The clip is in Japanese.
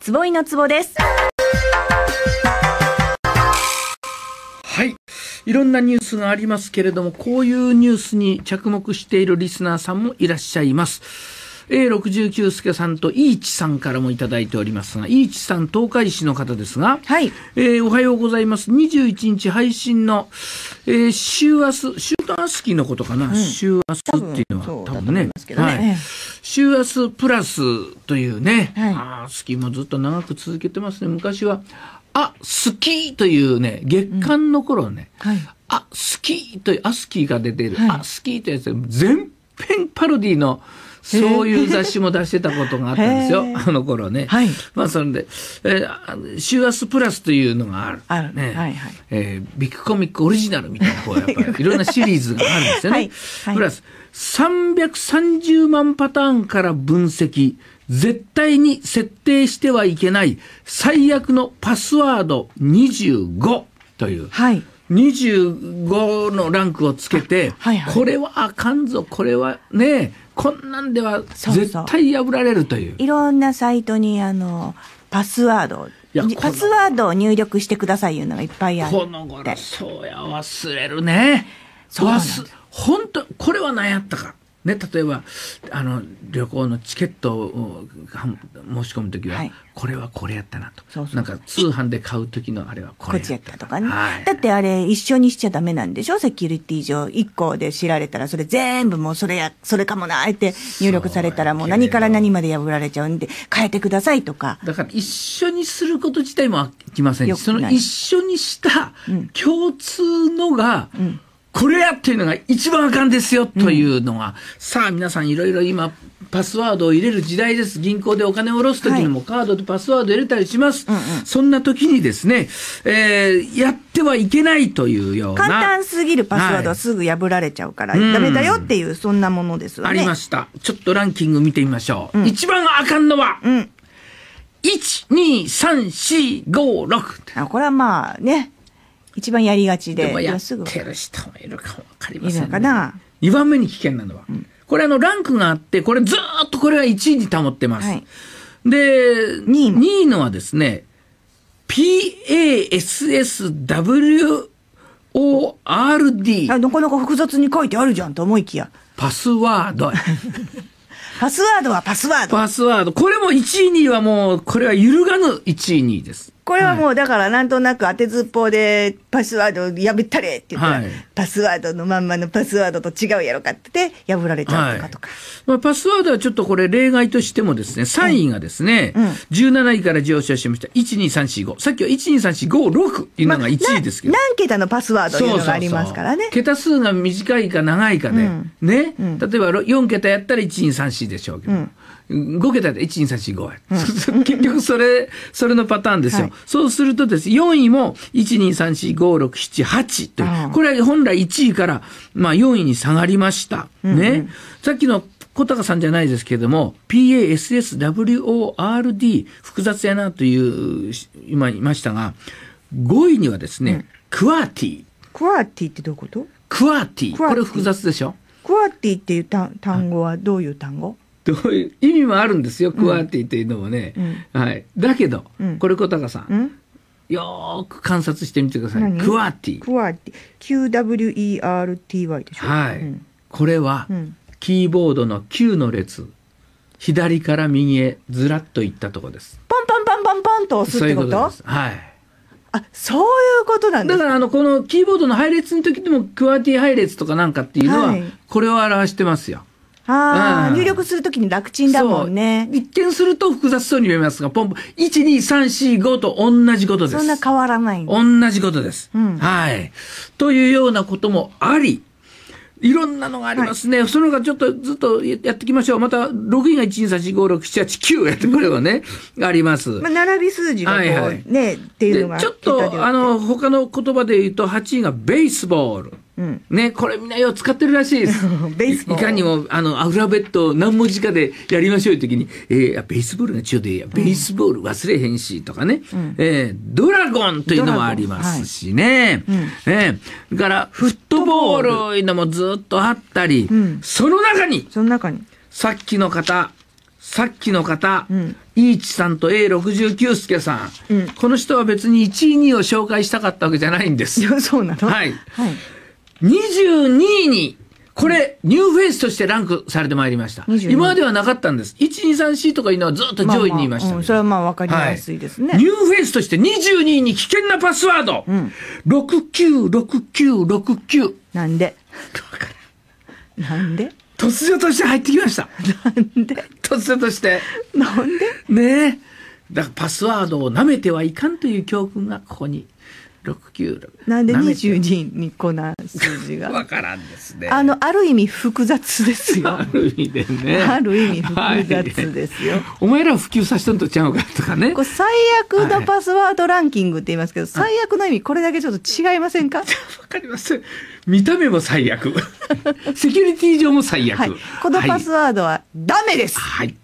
坪井の坪です。はい。いろんなニュースがありますけれども、こういうニュースに着目しているリスナーさんもいらっしゃいます。a 69助さんとイーチさんからもいただいておりますが、イーチさん、東海市の方ですが、はい。えー、おはようございます。21日配信の、えー、週明日、週間アスキーのことかな、うん、週明日っていうのは、多分ね。はい。週明日プラスというね、はい、ああ、スキーもずっと長く続けてますね。昔は、あ、好きというね、月間の頃ね、うんはい、あ、好きという、アスキーが出ている、はい、あ、スキーというやつ全編パロディの、そういう雑誌も出してたことがあったんですよあの頃ね、はい、まあそれで、えー「週明プラス」というのがあるあるね、はいはい、えー、ビッグコミックオリジナルみたいなこうやっぱりいろんなシリーズがあるんですよね、はいはい、プラス330万パターンから分析絶対に設定してはいけない最悪のパスワード25という、はい、25のランクをつけて、はいはい、これはあかんぞこれはねこんなんでは絶対破られるという。いろんなサイトにあのパスワードパスワードを入力してくださいいうのがいっぱいあるこの頃そうや忘れるねそう本当これは何やったかね、例えばあの旅行のチケットを申し込む時は、はい、これはこれやったなとそうなんか通販で買う時のあれはこれやったとかね、はい、だってあれ一緒にしちゃダメなんでしょセキュリティ上1個で知られたらそれ全部もうそれやそれかもなって入力されたらもう何から何まで破られちゃうんで変えてくださいとかだから一緒にすること自体もあきませんしその一緒にした共通のが、うんこれやっていうのが一番あかんですよというのが、うん、さあ皆さんいろいろ今、パスワードを入れる時代です。銀行でお金を下ろすときにもカードとパスワード入れたりします。はいうんうん、そんなときにですね、えー、やってはいけないというような。簡単すぎるパスワードはすぐ破られちゃうから、はい、ダメだよっていう、そんなものですよね、ありました。ちょっとランキング見てみましょう。うん、一番あかんのは、うん、1、2、3、4、5、6。これはまあね、一番やりがちで。でもやってる人もいるかもわかりません、ね、いるかな。2番目に危険なのは。うん、これあの、ランクがあって、これずっとこれは1位に保ってます。はい、で、2位 ,2 位のはですね、PASSWORD。なかなか複雑に書いてあるじゃんと思いきや。パスワード。パスワードはパスワード。パスワード。これも1位2位はもう、これは揺るがぬ1位2位です。これはもうだからなんとなく当てずっぽうでパスワード破ったれって言ったら、はい、パスワードのまんまのパスワードと違うやろかって破られちゃうとかとか、はい、まあ、パスワードはちょっとこれ例外としてもですね、3位がですね、うんうん、17位から上昇しました。12345。さっきは12345いうのが1位ですけど、まあ、何桁のパスワードというのがありますからね。そうそうそう桁数が短いか長いかで、ねうん、ね、例えば4桁やったら1234でしょうけど。5桁で1、2、3、4、5、や。結局それ、それのパターンですよ。はい、そうするとです、4位も、1、2、3、4、5、6、7、8とこれは本来1位から、まあ、4位に下がりました。ね。うんうん、さっきの小高さんじゃないですけれども、PASSWORD 複雑やなという、今言いましたが、5位にはですね、うん、クワーティー。クワーティーってどういうことクワーティー。これ複雑でしょクワーティーっていう単語はどういう単語、はいどういう意味もあるんですよ、クワーティというのもね、うん、はい、だけど、うん、これ小高さん、うんよく観察してみてください。クワーティ。クワーティ。Q-W-E-R-T-Y でしょ。はい。うん、これは、うん、キーボードの Q の列、左から右へずらっといったところです。パンパンパンパンパンと押すってことはい。あ、そういうことなんですだから、あの、このキーボードの配列の時でも、クワーティ配列とかなんかっていうのは、これを表してますよ。ああ、うん、入力するときに楽ちんだもんね。一見すると複雑そうに見えますが、ポンプ、1、2、3、4、5と同じことです。そんな変わらない。同じことです、うん。はい。というようなこともあり、いろんなのがありますね。はい、そのがちょっとずっとやっていきましょう。また、6位が1、2、3、4、5、6、7、8、9やって これはね、あります。まあ、並び数字がね、はいはい、っていうのが。ちょっと、あの、他の言葉で言うと、8位がベースボール。うん、ね、これみんなよう使ってるらしいです。いかにも、あの、アフラベット何文字かでやりましょういう時に、えー、ベースボールがちょうで、いいや、ベースボール忘れへんし、とかね、うん、えー、ドラゴンというのもありますしね、はい、えー、から、フットボールいうのもずっとあったり、うん、その中に、その中に、さっきの方、さっきの方、うん、イーチさんと A69 助さんうん、この人は別に1位2位を紹介したかったわけじゃないんです。そうなのはい。はい22位に、これ、ニューフェイスとしてランクされてまいりました。今まではなかったんです。1、2、3、4とかいうのはずっと上位にいました、まあまあうん、それはまあわかりやすいですね、はい、ニューフェイスとして22位に危険なパスワード、うん、696969なんで なんで突如として入ってきました。なんで突如として。なんでねえ。だからパスワードを舐めてはいかんという教訓がここに六九六。なんで22にこな数字が わからんですねあのある意味複雑ですよある意味でねある意味複雑ですよ、はい、お前らを普及させとんとちゃうかとかねこう最悪のパスワードランキングって言いますけど、はい、最悪の意味これだけちょっと違いませんか わかります見た目も最悪 セキュリティ上も最悪、はい、このパスワードはダメです、はい